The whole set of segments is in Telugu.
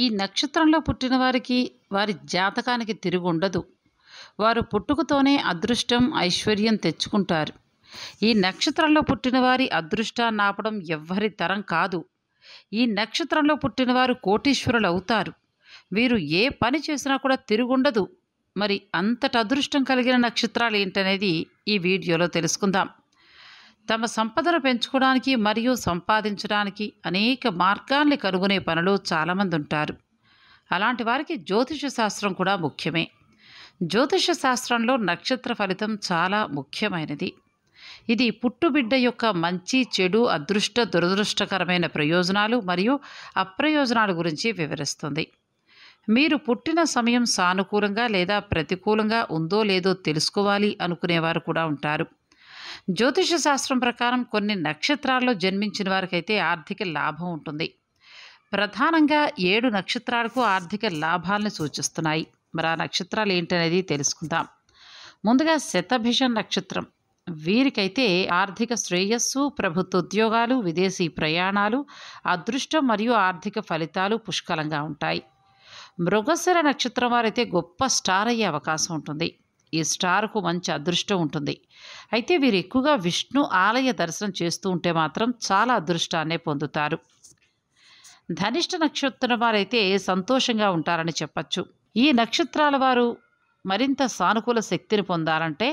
ఈ నక్షత్రంలో పుట్టిన వారికి వారి జాతకానికి తిరుగు ఉండదు వారు పుట్టుకతోనే అదృష్టం ఐశ్వర్యం తెచ్చుకుంటారు ఈ నక్షత్రంలో పుట్టిన వారి అదృష్టాన్ని ఆపడం ఎవ్వరి తరం కాదు ఈ నక్షత్రంలో పుట్టిన వారు కోటీశ్వరులు అవుతారు వీరు ఏ పని చేసినా కూడా తిరుగుండదు మరి అంతటి అదృష్టం కలిగిన నక్షత్రాలు ఏంటనేది ఈ వీడియోలో తెలుసుకుందాం తమ సంపదను పెంచుకోవడానికి మరియు సంపాదించడానికి అనేక మార్గాల్ని కనుగొనే పనులు చాలామంది ఉంటారు అలాంటి వారికి జ్యోతిష శాస్త్రం కూడా ముఖ్యమే జ్యోతిష శాస్త్రంలో నక్షత్ర ఫలితం చాలా ముఖ్యమైనది ఇది పుట్టుబిడ్డ యొక్క మంచి చెడు అదృష్ట దురదృష్టకరమైన ప్రయోజనాలు మరియు అప్రయోజనాల గురించి వివరిస్తుంది మీరు పుట్టిన సమయం సానుకూలంగా లేదా ప్రతికూలంగా ఉందో లేదో తెలుసుకోవాలి అనుకునేవారు కూడా ఉంటారు జ్యోతిష శాస్త్రం ప్రకారం కొన్ని నక్షత్రాల్లో జన్మించిన వారికైతే ఆర్థిక లాభం ఉంటుంది ప్రధానంగా ఏడు నక్షత్రాలకు ఆర్థిక లాభాలను సూచిస్తున్నాయి మరి ఆ నక్షత్రాలు ఏంటనేది తెలుసుకుందాం ముందుగా శతభిష నక్షత్రం వీరికైతే ఆర్థిక శ్రేయస్సు ప్రభుత్వ ఉద్యోగాలు విదేశీ ప్రయాణాలు అదృష్టం మరియు ఆర్థిక ఫలితాలు పుష్కలంగా ఉంటాయి మృగశిర నక్షత్రం వారైతే గొప్ప స్టార్ అయ్యే అవకాశం ఉంటుంది ఈ స్టార్కు మంచి అదృష్టం ఉంటుంది అయితే వీరు ఎక్కువగా విష్ణు ఆలయ దర్శనం చేస్తూ ఉంటే మాత్రం చాలా అదృష్టాన్నే పొందుతారు ధనిష్ట నక్షత్రం వారైతే సంతోషంగా ఉంటారని చెప్పచ్చు ఈ నక్షత్రాల వారు మరింత సానుకూల శక్తిని పొందాలంటే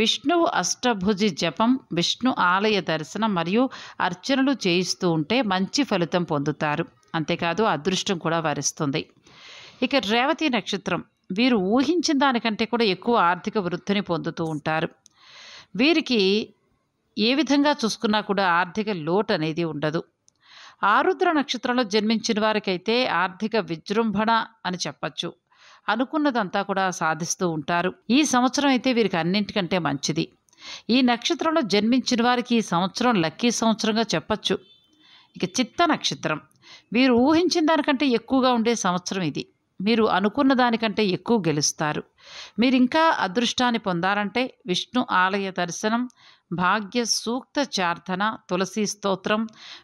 విష్ణువు అష్టభుజి జపం విష్ణు ఆలయ దర్శనం మరియు అర్చనలు చేయిస్తూ ఉంటే మంచి ఫలితం పొందుతారు అంతేకాదు అదృష్టం కూడా వరిస్తుంది ఇక రేవతి నక్షత్రం వీరు ఊహించిన దానికంటే కూడా ఎక్కువ ఆర్థిక వృద్ధిని పొందుతూ ఉంటారు వీరికి ఏ విధంగా చూసుకున్నా కూడా ఆర్థిక లోటు అనేది ఉండదు ఆరుద్ర నక్షత్రంలో జన్మించిన వారికైతే ఆర్థిక విజృంభణ అని చెప్పచ్చు అనుకున్నదంతా కూడా సాధిస్తూ ఉంటారు ఈ సంవత్సరం అయితే వీరికి అన్నింటికంటే మంచిది ఈ నక్షత్రంలో జన్మించిన వారికి ఈ సంవత్సరం లక్కీ సంవత్సరంగా చెప్పచ్చు ఇక చిత్త నక్షత్రం వీరు ఊహించిన దానికంటే ఎక్కువగా ఉండే సంవత్సరం ఇది మీరు అనుకున్న దానికంటే ఎక్కువ గెలుస్తారు మీరు ఇంకా అదృష్టాన్ని పొందాలంటే విష్ణు ఆలయ దర్శనం భాగ్య సూక్త చార్థన తులసి స్తోత్రం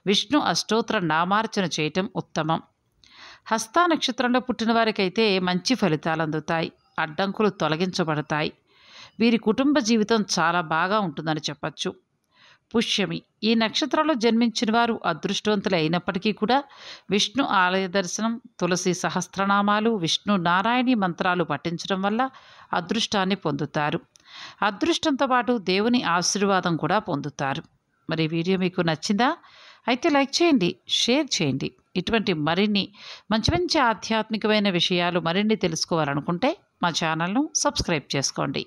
విష్ణు అష్టోత్ర నామార్చన చేయటం ఉత్తమం హస్తా నక్షత్రంలో పుట్టిన వారికైతే మంచి ఫలితాలు అందుతాయి అడ్డంకులు తొలగించబడతాయి వీరి కుటుంబ జీవితం చాలా బాగా ఉంటుందని చెప్పచ్చు పుష్యమి ఈ నక్షత్రంలో జన్మించిన వారు అదృష్టవంతులు అయినప్పటికీ కూడా విష్ణు ఆలయ దర్శనం తులసి సహస్రనామాలు విష్ణు నారాయణి మంత్రాలు పఠించడం వల్ల అదృష్టాన్ని పొందుతారు అదృష్టంతో పాటు దేవుని ఆశీర్వాదం కూడా పొందుతారు మరి వీడియో మీకు నచ్చిందా అయితే లైక్ చేయండి షేర్ చేయండి ఇటువంటి మరిన్ని మంచి మంచి ఆధ్యాత్మికమైన విషయాలు మరిన్ని తెలుసుకోవాలనుకుంటే మా ఛానల్ను సబ్స్క్రైబ్ చేసుకోండి